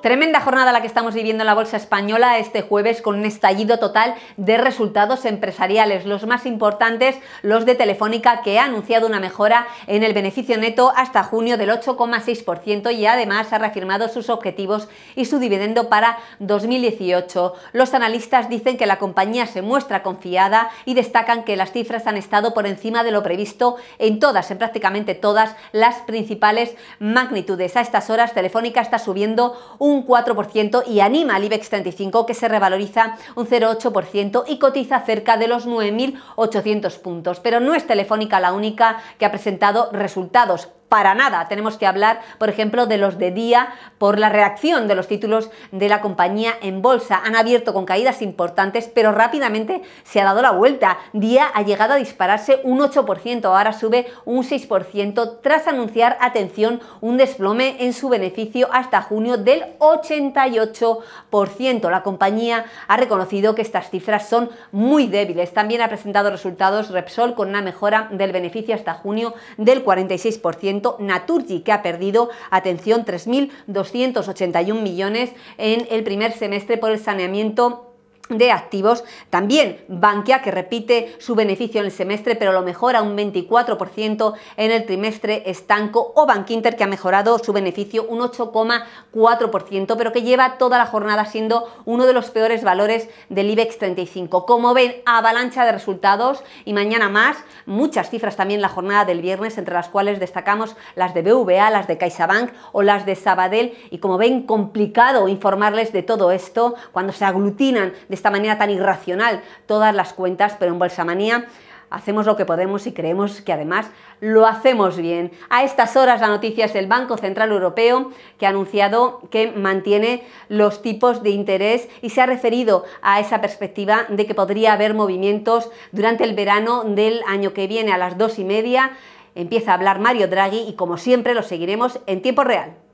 Tremenda jornada la que estamos viviendo en la bolsa española este jueves con un estallido total de resultados empresariales. Los más importantes, los de Telefónica, que ha anunciado una mejora en el beneficio neto hasta junio del 8,6% y además ha reafirmado sus objetivos y su dividendo para 2018. Los analistas dicen que la compañía se muestra confiada y destacan que las cifras han estado por encima de lo previsto en todas, en prácticamente todas las principales magnitudes. A estas horas Telefónica está subiendo un un 4% y anima al IBEX 35 que se revaloriza un 0,8% y cotiza cerca de los 9.800 puntos. Pero no es Telefónica la única que ha presentado resultados para nada. Tenemos que hablar, por ejemplo, de los de día por la reacción de los títulos de la compañía en bolsa. Han abierto con caídas importantes, pero rápidamente se ha dado la vuelta. Día ha llegado a dispararse un 8%, ahora sube un 6% tras anunciar, atención, un desplome en su beneficio hasta junio del 88%. La compañía ha reconocido que estas cifras son muy débiles. También ha presentado resultados Repsol con una mejora del beneficio hasta junio del 46% que ha perdido, atención, 3.281 millones en el primer semestre por el saneamiento de activos. También Bankia, que repite su beneficio en el semestre, pero lo mejora un 24% en el trimestre estanco, o Bankinter, que ha mejorado su beneficio un 8,4%, pero que lleva toda la jornada siendo uno de los peores valores del IBEX 35. Como ven, avalancha de resultados y mañana más, muchas cifras también la jornada del viernes, entre las cuales destacamos las de BVA, las de CaixaBank o las de Sabadell, y como ven, complicado informarles de todo esto cuando se aglutinan esta manera tan irracional todas las cuentas, pero en Bolsa Manía hacemos lo que podemos y creemos que además lo hacemos bien. A estas horas la noticia es del Banco Central Europeo que ha anunciado que mantiene los tipos de interés y se ha referido a esa perspectiva de que podría haber movimientos durante el verano del año que viene a las dos y media. Empieza a hablar Mario Draghi y como siempre lo seguiremos en tiempo real.